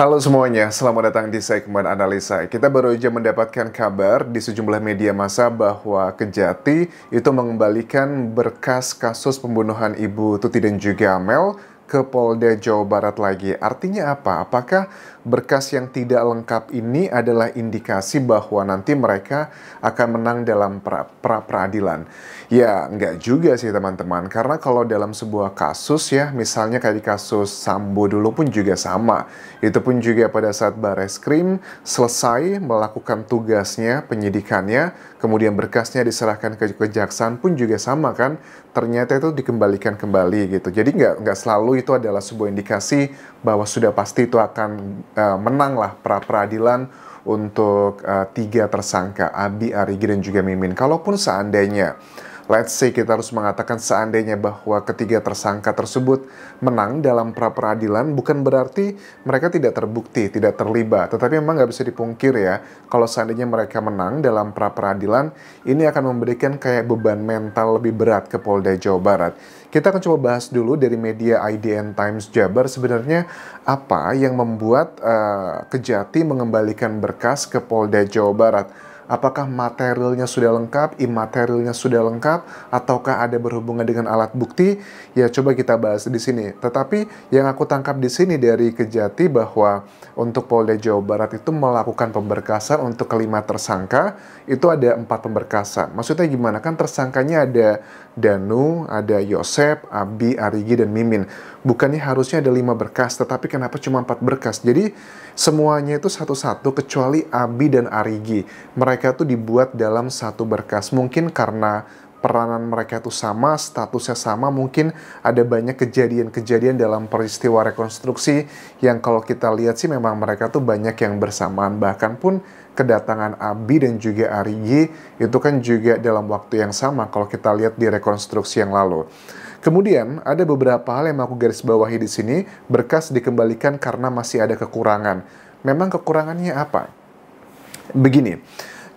Halo semuanya, selamat datang di segmen analisa. Kita baru saja mendapatkan kabar di sejumlah media massa bahwa Kejati itu mengembalikan berkas kasus pembunuhan Ibu Tuti dan juga Amel ke Polda Jawa Barat lagi. Artinya apa? Apakah berkas yang tidak lengkap ini adalah indikasi bahwa nanti mereka akan menang dalam pra, pra peradilan. Ya, nggak juga sih teman-teman, karena kalau dalam sebuah kasus ya, misalnya kayak di kasus Sambo dulu pun juga sama. Itu pun juga pada saat krim selesai melakukan tugasnya, penyidikannya, kemudian berkasnya diserahkan ke kejaksaan pun juga sama kan. Ternyata itu dikembalikan kembali gitu. Jadi nggak nggak selalu itu adalah sebuah indikasi bahwa sudah pasti itu akan uh, eh, menanglah pra peradilan untuk uh, tiga tersangka Abi, Arigi dan juga Mimin. Kalaupun seandainya uh, Let's say kita harus mengatakan seandainya bahwa ketiga tersangka tersebut menang dalam pra peradilan bukan berarti mereka tidak terbukti, tidak terlibat. Tetapi memang nggak bisa dipungkir ya, kalau seandainya mereka menang dalam pra peradilan, ini akan memberikan kayak beban mental lebih berat ke Polda Jawa Barat. Kita akan coba bahas dulu dari media IDN Times Jabar sebenarnya apa yang membuat uh, Kejati mengembalikan berkas ke Polda Jawa Barat apakah materialnya sudah lengkap, imaterialnya sudah lengkap, ataukah ada berhubungan dengan alat bukti? Ya, coba kita bahas di sini. Tetapi yang aku tangkap di sini dari Kejati bahwa untuk Polda Jawa Barat itu melakukan pemberkasan untuk kelima tersangka, itu ada empat pemberkasan. Maksudnya gimana? Kan tersangkanya ada Danu, ada Yosep, Abi, Arigi, dan Mimin. Bukannya harusnya ada lima berkas, tetapi kenapa cuma empat berkas? Jadi, semuanya itu satu-satu kecuali Abi dan Arigi. Mereka mereka tuh dibuat dalam satu berkas. Mungkin karena peranan mereka itu sama, statusnya sama, mungkin ada banyak kejadian-kejadian dalam peristiwa rekonstruksi yang kalau kita lihat sih memang mereka tuh banyak yang bersamaan. Bahkan pun kedatangan Abi dan juga Arigi itu kan juga dalam waktu yang sama kalau kita lihat di rekonstruksi yang lalu. Kemudian ada beberapa hal yang aku garis bawahi di sini, berkas dikembalikan karena masih ada kekurangan. Memang kekurangannya apa? Begini,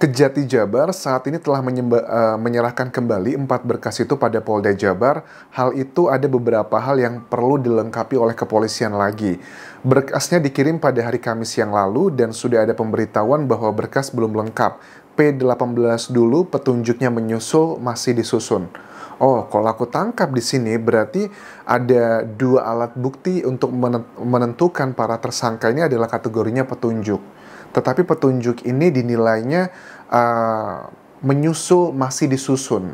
Kejati Jabar saat ini telah menyemba, uh, menyerahkan kembali empat berkas itu pada Polda Jabar. Hal itu ada beberapa hal yang perlu dilengkapi oleh kepolisian lagi. Berkasnya dikirim pada hari Kamis yang lalu dan sudah ada pemberitahuan bahwa berkas belum lengkap. P18 dulu petunjuknya menyusul masih disusun. Oh, kalau aku tangkap di sini berarti ada dua alat bukti untuk menentukan para tersangka ini adalah kategorinya petunjuk. Tetapi petunjuk ini dinilainya uh, menyusul masih disusun.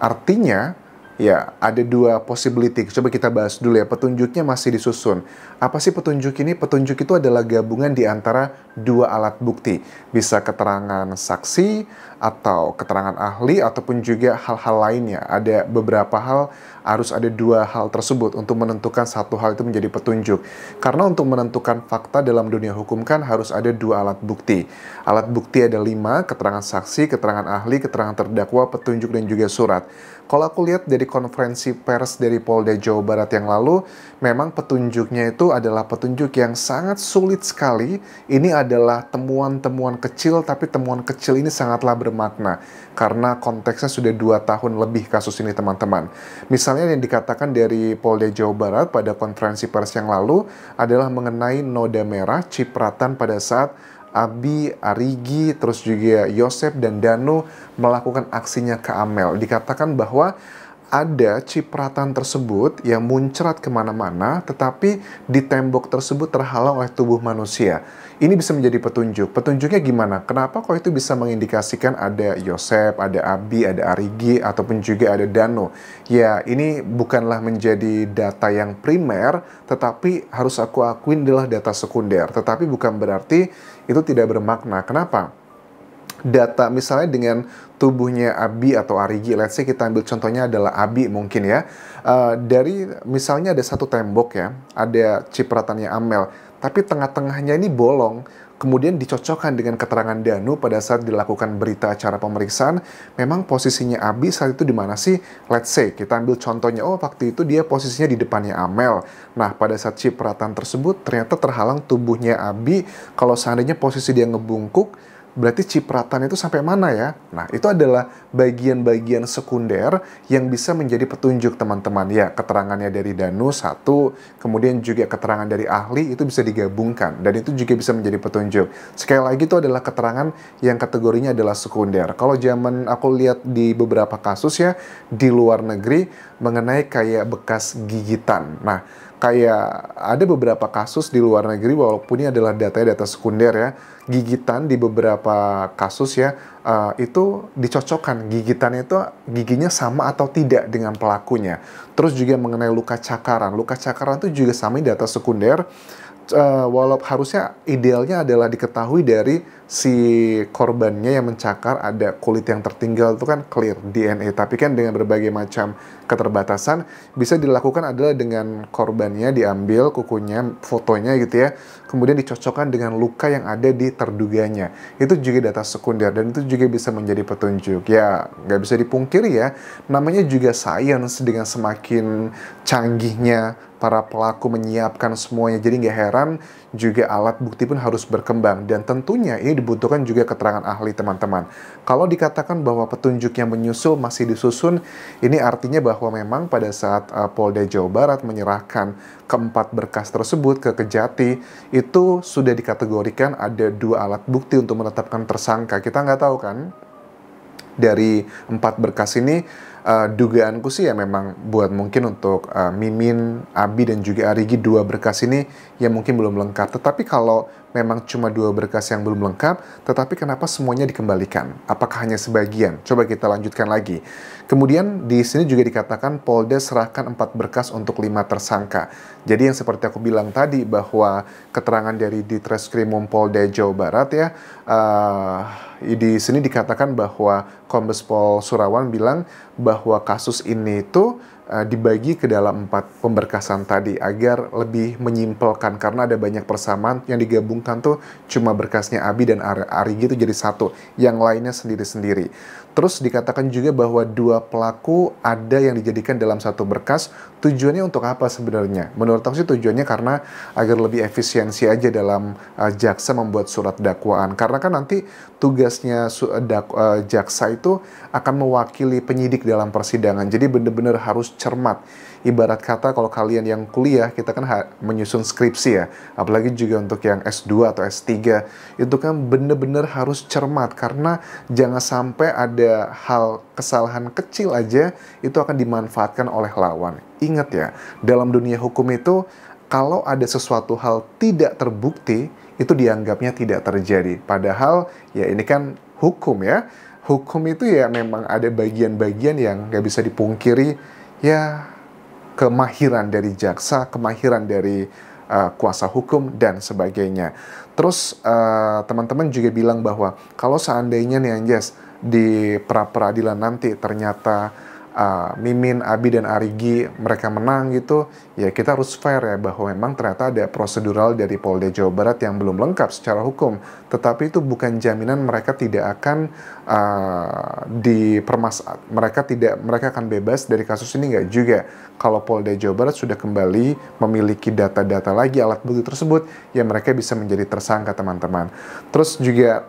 Artinya, Ya, ada dua possibility. Coba kita bahas dulu ya. Petunjuknya masih disusun. Apa sih petunjuk ini? Petunjuk itu adalah gabungan di antara dua alat bukti. Bisa keterangan saksi atau keterangan ahli ataupun juga hal-hal lainnya. Ada beberapa hal harus ada dua hal tersebut untuk menentukan satu hal itu menjadi petunjuk. Karena untuk menentukan fakta dalam dunia hukum kan harus ada dua alat bukti. Alat bukti ada lima, keterangan saksi, keterangan ahli, keterangan terdakwa, petunjuk dan juga surat. Kalau aku lihat dari konferensi pers dari Polda Jawa Barat yang lalu, memang petunjuknya itu adalah petunjuk yang sangat sulit sekali. Ini adalah temuan-temuan kecil, tapi temuan kecil ini sangatlah bermakna. Karena konteksnya sudah dua tahun lebih kasus ini, teman-teman. Misalnya yang dikatakan dari Polda Jawa Barat pada konferensi pers yang lalu adalah mengenai noda merah, cipratan pada saat Abi, Arigi, terus juga Yosef dan Danu melakukan aksinya ke Amel. Dikatakan bahwa ada cipratan tersebut yang muncrat kemana-mana, tetapi di tembok tersebut terhalang oleh tubuh manusia. Ini bisa menjadi petunjuk. Petunjuknya gimana? Kenapa kok itu bisa mengindikasikan ada Yosef, ada Abi, ada Arigi, ataupun juga ada Dano? Ya, ini bukanlah menjadi data yang primer, tetapi harus aku akuin adalah data sekunder. Tetapi bukan berarti itu tidak bermakna. Kenapa? data misalnya dengan tubuhnya Abi atau Arigi, let's say kita ambil contohnya adalah Abi mungkin ya. Uh, dari misalnya ada satu tembok ya, ada cipratannya Amel, tapi tengah-tengahnya ini bolong. Kemudian dicocokkan dengan keterangan Danu pada saat dilakukan berita acara pemeriksaan, memang posisinya Abi saat itu di mana sih? Let's say kita ambil contohnya, oh waktu itu dia posisinya di depannya Amel. Nah pada saat cipratan tersebut ternyata terhalang tubuhnya Abi. Kalau seandainya posisi dia ngebungkuk, berarti cipratan itu sampai mana ya? Nah, itu adalah bagian-bagian sekunder yang bisa menjadi petunjuk teman-teman. Ya, keterangannya dari Danu satu, kemudian juga keterangan dari ahli itu bisa digabungkan. Dan itu juga bisa menjadi petunjuk. Sekali lagi itu adalah keterangan yang kategorinya adalah sekunder. Kalau zaman aku lihat di beberapa kasus ya, di luar negeri, mengenai kayak bekas gigitan. Nah, kayak ada beberapa kasus di luar negeri walaupun ini adalah data data sekunder ya gigitan di beberapa kasus ya uh, itu dicocokkan gigitannya itu giginya sama atau tidak dengan pelakunya terus juga mengenai luka cakaran luka cakaran itu juga sama data sekunder uh, eh, walau harusnya idealnya adalah diketahui dari si korbannya yang mencakar ada kulit yang tertinggal itu kan clear DNA tapi kan dengan berbagai macam keterbatasan bisa dilakukan adalah dengan korbannya diambil kukunya fotonya gitu ya kemudian dicocokkan dengan luka yang ada di terduganya itu juga data sekunder dan itu juga bisa menjadi petunjuk ya nggak bisa dipungkiri ya namanya juga sains dengan semakin canggihnya para pelaku menyiapkan semuanya. Jadi nggak heran juga alat bukti pun harus berkembang. Dan tentunya ini dibutuhkan juga keterangan ahli teman-teman. Kalau dikatakan bahwa petunjuk yang menyusul masih disusun, ini artinya bahwa memang pada saat uh, Polda Jawa Barat menyerahkan keempat berkas tersebut ke Kejati, itu sudah dikategorikan ada dua alat bukti untuk menetapkan tersangka. Kita nggak tahu kan? Dari empat berkas ini, uh, dugaanku sih ya memang buat mungkin untuk uh, Mimin, Abi dan juga Arigi dua berkas ini yang mungkin belum lengkap. Tetapi kalau memang cuma dua berkas yang belum lengkap, tetapi kenapa semuanya dikembalikan? Apakah hanya sebagian? Coba kita lanjutkan lagi. Kemudian di sini juga dikatakan Polda serahkan empat berkas untuk lima tersangka. Jadi yang seperti aku bilang tadi bahwa keterangan dari Ditreskrimum Polda Jawa Barat ya uh, di sini dikatakan bahwa Kombes Pol Surawan bilang bahwa kasus ini itu uh, dibagi ke dalam empat pemberkasan tadi agar lebih menyimpelkan karena ada banyak persamaan yang digabungkan tuh cuma berkasnya Abi dan Ari, Ari gitu jadi satu yang lainnya sendiri-sendiri Terus dikatakan juga bahwa dua pelaku ada yang dijadikan dalam satu berkas. Tujuannya untuk apa sebenarnya? Menurut aku sih tujuannya karena agar lebih efisiensi aja dalam uh, jaksa membuat surat dakwaan. Karena kan nanti tugasnya uh, dak, uh, jaksa itu akan mewakili penyidik dalam persidangan. Jadi benar-benar harus cermat. Ibarat kata kalau kalian yang kuliah, kita kan menyusun skripsi ya. Apalagi juga untuk yang S2 atau S3, itu kan benar-benar harus cermat karena jangan sampai ada hal kesalahan kecil aja itu akan dimanfaatkan oleh lawan. Ingat ya, dalam dunia hukum itu kalau ada sesuatu hal tidak terbukti itu dianggapnya tidak terjadi. Padahal ya ini kan hukum ya. Hukum itu ya memang ada bagian-bagian yang nggak bisa dipungkiri ya kemahiran dari jaksa, kemahiran dari uh, kuasa hukum dan sebagainya. Terus eh, teman-teman uh, juga bilang bahwa kalau seandainya nih Anjas, di pra peradilan nanti ternyata uh, Mimin, Abi dan Arigi mereka menang gitu, ya kita harus fair ya bahwa memang ternyata ada prosedural dari Polda Jawa Barat yang belum lengkap secara hukum, tetapi itu bukan jaminan mereka tidak akan uh, dipermas mereka tidak mereka akan bebas dari kasus ini nggak juga. Kalau Polda Jawa Barat sudah kembali memiliki data-data lagi alat bukti tersebut, ya mereka bisa menjadi tersangka teman-teman. Terus juga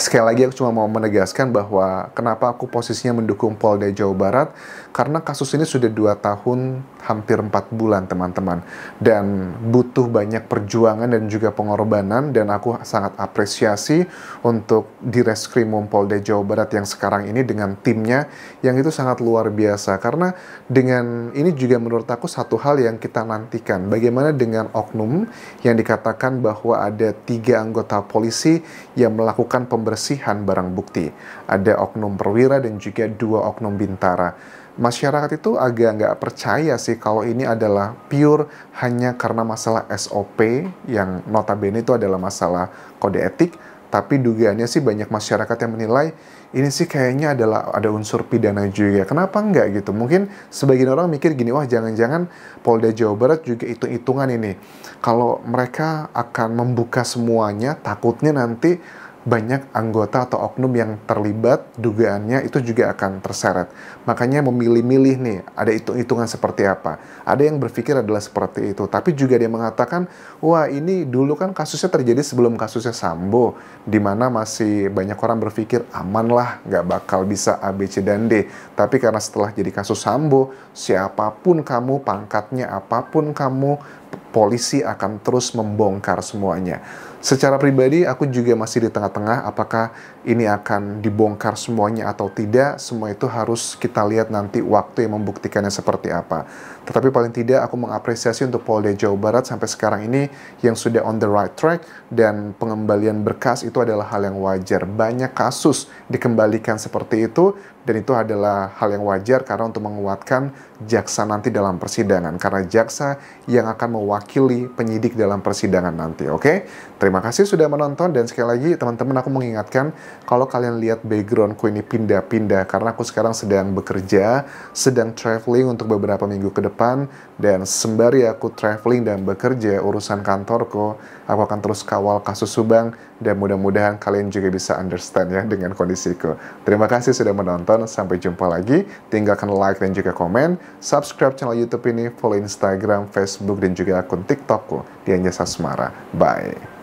sekali lagi aku cuma mau menegaskan bahwa kenapa aku posisinya mendukung Polda Jawa Barat karena kasus ini sudah dua tahun hampir empat bulan teman-teman dan butuh banyak perjuangan dan juga pengorbanan dan aku sangat apresiasi untuk Direskrimum Polda Jawa Barat yang sekarang ini dengan timnya yang itu sangat luar biasa karena dengan ini juga menurut aku satu hal yang kita nantikan bagaimana dengan oknum yang dikatakan bahwa ada tiga anggota polisi yang melakukan pem pembersihan barang bukti. Ada oknum perwira dan juga dua oknum bintara. Masyarakat itu agak nggak percaya sih kalau ini adalah pure hanya karena masalah SOP yang notabene itu adalah masalah kode etik, tapi dugaannya sih banyak masyarakat yang menilai ini sih kayaknya adalah ada unsur pidana juga. Kenapa enggak gitu? Mungkin sebagian orang mikir gini, wah jangan-jangan Polda Jawa Barat juga itu hitungan ini. Kalau mereka akan membuka semuanya, takutnya nanti banyak anggota atau oknum yang terlibat dugaannya itu juga akan terseret. Makanya memilih-milih nih, ada hitung-hitungan seperti apa. Ada yang berpikir adalah seperti itu, tapi juga dia mengatakan, wah ini dulu kan kasusnya terjadi sebelum kasusnya Sambo, di mana masih banyak orang berpikir aman lah, nggak bakal bisa A, B, C, dan D. Tapi karena setelah jadi kasus Sambo, siapapun kamu, pangkatnya apapun kamu, polisi akan terus membongkar semuanya. Secara pribadi, aku juga masih di tengah-tengah apakah ini akan dibongkar semuanya atau tidak. Semua itu harus kita lihat nanti waktu yang membuktikannya seperti apa. Tetapi paling tidak aku mengapresiasi untuk Polda Jawa Barat sampai sekarang ini yang sudah on the right track dan pengembalian berkas itu adalah hal yang wajar. Banyak kasus dikembalikan seperti itu dan itu adalah hal yang wajar karena untuk menguatkan jaksa nanti dalam persidangan karena jaksa yang akan mewakili penyidik dalam persidangan nanti. Oke, okay? terima kasih sudah menonton dan sekali lagi teman-teman aku mengingatkan kalau kalian lihat backgroundku ini pindah-pindah karena aku sekarang sedang bekerja, sedang traveling untuk beberapa minggu ke depan depan dan sembari aku traveling dan bekerja urusan kantorku, aku akan terus kawal kasus Subang dan mudah-mudahan kalian juga bisa understand ya dengan kondisiku. Terima kasih sudah menonton, sampai jumpa lagi. Tinggalkan like dan juga komen, subscribe channel YouTube ini, follow Instagram, Facebook dan juga akun TikTokku di Anjasa Semara. Bye.